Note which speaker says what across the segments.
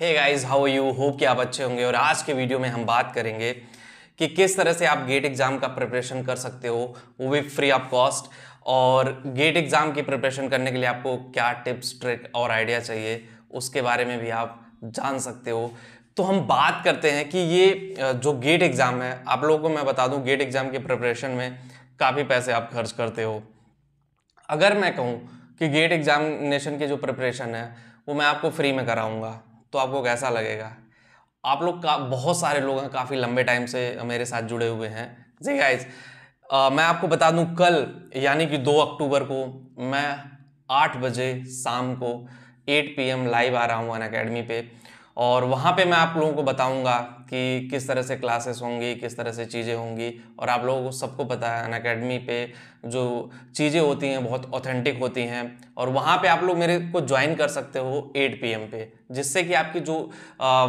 Speaker 1: hey guys how you hope कि आप अच्छे होंगे और आज के वीडियो में हम बात करेंगे कि किस तरह से आप गेट एग्ज़ाम का प्रिपरेशन कर सकते हो वो भी फ्री ऑफ कॉस्ट और गेट एग्ज़ाम की प्रिपरेशन करने के लिए आपको क्या टिप्स ट्रिक और आइडिया चाहिए उसके बारे में भी आप जान सकते हो तो हम बात करते हैं कि ये जो गेट एग्ज़ाम है आप लोगों को मैं बता दूं गेट एग्ज़ाम के प्रिपरेशन में काफ़ी पैसे आप खर्च करते हो अगर मैं कहूँ कि गेट एग्ज़ामिनेशन की जो प्रिपरेशन है वो मैं आपको फ्री में कराऊंगा तो आपको कैसा लगेगा आप लोग का बहुत सारे लोग हैं काफ़ी लंबे टाइम से मेरे साथ जुड़े हुए हैं जी गाइज मैं आपको बता दूं कल यानी कि 2 अक्टूबर को मैं 8 बजे शाम को 8 पीएम लाइव आ रहा हूँ अन अकेडमी पे और वहाँ पे मैं आप लोगों को बताऊँगा कि किस तरह से क्लासेस होंगी किस तरह से चीज़ें होंगी और आप लोगों को सबको पता है अन अकेडमी पे जो चीज़ें होती हैं बहुत ऑथेंटिक होती हैं और वहाँ पे आप लोग मेरे को ज्वाइन कर सकते हो 8 पीएम पे जिससे कि आपकी जो आ,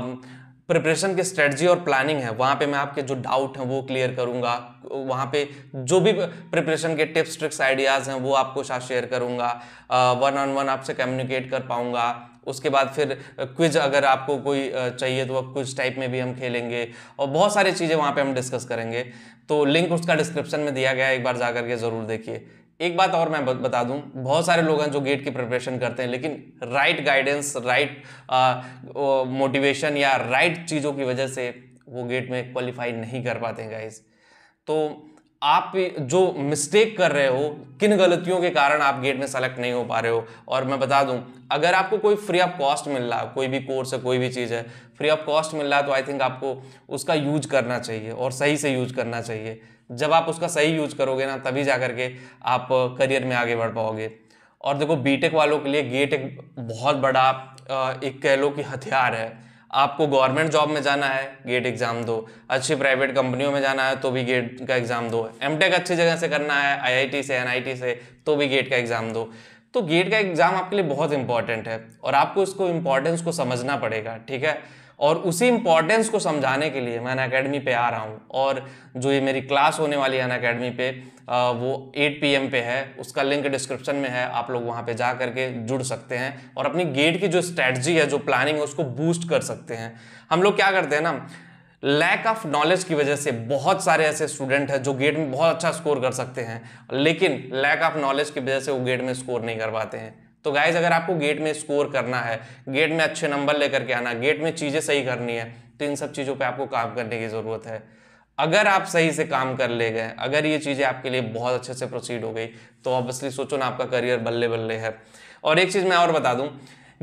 Speaker 1: प्रिपरेशन की स्ट्रेटजी और प्लानिंग है वहाँ पे मैं आपके जो डाउट हैं वो क्लियर करूँगा वहाँ पे जो भी प्रिपरेशन के टिप्स ट्रिक्स आइडियाज़ हैं वो आपको साथ शेयर करूँगा वन ऑन वन आपसे कम्युनिकेट कर पाऊँगा उसके बाद फिर क्विज अगर आपको कोई चाहिए तो वह क्विज टाइप में भी हम खेलेंगे और बहुत सारी चीज़ें वहाँ पर हम डिस्कस करेंगे तो लिंक उसका डिस्क्रिप्शन में दिया गया है एक बार जा करके ज़रूर देखिए एक बात और मैं बता दूं बहुत सारे लोग हैं जो गेट की प्रिपरेशन करते हैं लेकिन राइट गाइडेंस राइट मोटिवेशन या राइट चीज़ों की वजह से वो गेट में क्वालिफाई नहीं कर पाते हैं गाइज तो आप जो मिस्टेक कर रहे हो किन गलतियों के कारण आप गेट में सेलेक्ट नहीं हो पा रहे हो और मैं बता दूं अगर आपको कोई फ्री ऑफ कॉस्ट मिल रहा कोई भी कोर्स है कोई भी चीज़ है फ्री ऑफ कॉस्ट मिल रहा है तो आई थिंक आपको उसका यूज करना चाहिए और सही से यूज करना चाहिए जब आप उसका सही यूज करोगे ना तभी जा करके आप करियर में आगे बढ़ पाओगे और देखो बीटेक वालों के लिए गेट एक बहुत बड़ा एक कह लो कि हथियार है आपको गवर्नमेंट जॉब में जाना है गेट एग्ज़ाम दो अच्छी प्राइवेट कंपनियों में जाना है तो भी गेट का एग्ज़ाम दो एम अच्छी जगह से करना है आई से एन से तो भी गेट का एग्ज़ाम दो तो गेट का एग्ज़ाम आपके लिए बहुत इंपॉर्टेंट है और आपको इसको इम्पोर्टेंस को समझना पड़ेगा ठीक है और उसी इम्पॉर्टेंस को समझाने के लिए मैं अनकेडमी अकेडमी पे आ रहा हूँ और जो ये मेरी क्लास होने वाली है अनकेडमी पे वो 8 पीएम पे है उसका लिंक डिस्क्रिप्शन में है आप लोग वहाँ पे जा करके जुड़ सकते हैं और अपनी गेट की जो स्ट्रैटी है जो प्लानिंग है उसको बूस्ट कर सकते हैं हम लोग क्या करते हैं ना लैक ऑफ नॉलेज की वजह से बहुत सारे ऐसे स्टूडेंट हैं जो गेट में बहुत अच्छा स्कोर कर सकते हैं लेकिन लैक ऑफ नॉलेज की वजह से वो गेट में स्कोर नहीं कर पाते हैं तो गाइज अगर आपको गेट में स्कोर करना है गेट में अच्छे नंबर लेकर के आना गेट में चीज़ें सही करनी है तो इन सब चीज़ों पर आपको काम करने की ज़रूरत है अगर आप सही से काम कर ले गए अगर ये चीज़ें आपके लिए बहुत अच्छे से प्रोसीड हो गई तो ऑब्वियसली सोचो ना आपका करियर बल्ले बल्ले है और एक चीज़ मैं और बता दूं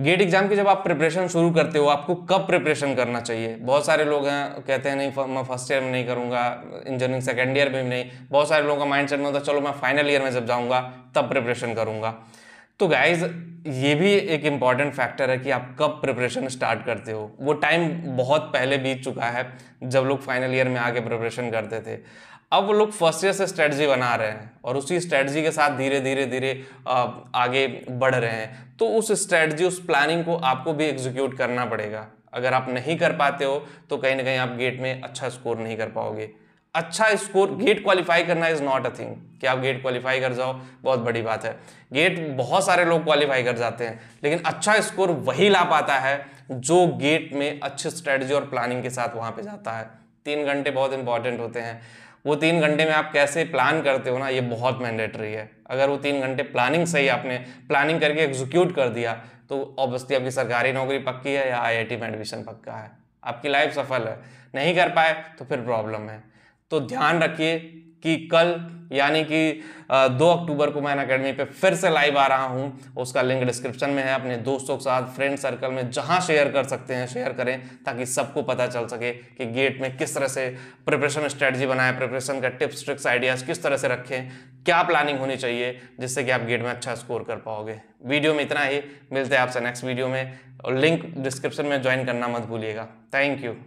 Speaker 1: गेट एग्जाम की जब आप प्रिपरेशन शुरू करते हो आपको कब प्रिपरेशन करना चाहिए बहुत सारे लोग हैं कहते हैं नहीं मैं फर्स्ट ईयर में नहीं करूँगा इंजीनियरिंग सेकेंड ईयर में भी नहीं बहुत सारे लोगों का माइंड सेट में होता है चलो मैं फाइनल ईयर में जब जाऊँगा तब प्रिपरेशन करूंगा तो गाइज ये भी एक इम्पॉर्टेंट फैक्टर है कि आप कब प्रिपरेशन स्टार्ट करते हो वो टाइम बहुत पहले बीत चुका है जब लोग फाइनल ईयर में आके प्रिपरेशन करते थे अब वो लोग फर्स्ट ईयर से स्ट्रेटजी बना रहे हैं और उसी स्ट्रेटजी के साथ धीरे धीरे धीरे आगे बढ़ रहे हैं तो उस स्ट्रेटजी उस प्लानिंग को आपको भी एग्जीक्यूट करना पड़ेगा अगर आप नहीं कर पाते हो तो कहीं ना कहीं आप गेट में अच्छा स्कोर नहीं कर पाओगे अच्छा स्कोर गेट क्वालिफाई करना इज नॉट अ थिंग कि आप गेट क्वालिफाई कर जाओ बहुत बड़ी बात है गेट बहुत सारे लोग क्वालिफाई कर जाते हैं लेकिन अच्छा स्कोर वही ला पाता है जो गेट में अच्छे स्ट्रेटजी और प्लानिंग के साथ वहाँ पे जाता है तीन घंटे बहुत इंपॉर्टेंट होते हैं वो तीन घंटे में आप कैसे प्लान करते हो ना ये बहुत मैंडेटरी है अगर वो तीन घंटे प्लानिंग सही आपने प्लानिंग करके एग्जीक्यूट कर दिया तो ऑब्वियसली आपकी सरकारी नौकरी पक्की है या आईआईटी में एडमिशन पक्का है आपकी लाइफ सफल है नहीं कर पाए तो फिर प्रॉब्लम है तो ध्यान रखिए कि कल यानी कि दो अक्टूबर को मैन अकेडमी पे फिर से लाइव आ रहा हूँ उसका लिंक डिस्क्रिप्शन में है अपने दोस्तों के साथ फ्रेंड सर्कल में जहाँ शेयर कर सकते हैं शेयर करें ताकि सबको पता चल सके कि गेट में किस तरह से प्रिपरेशन स्ट्रेटजी बनाए प्रिपरेशन का टिप्स ट्रिक्स आइडियाज़ किस तरह से रखें क्या प्लानिंग होनी चाहिए जिससे कि आप गेट में अच्छा स्कोर कर पाओगे वीडियो में इतना ही मिलते हैं आपसे नेक्स्ट वीडियो में और लिंक डिस्क्रिप्शन में ज्वाइन करना मत भूलिएगा थैंक यू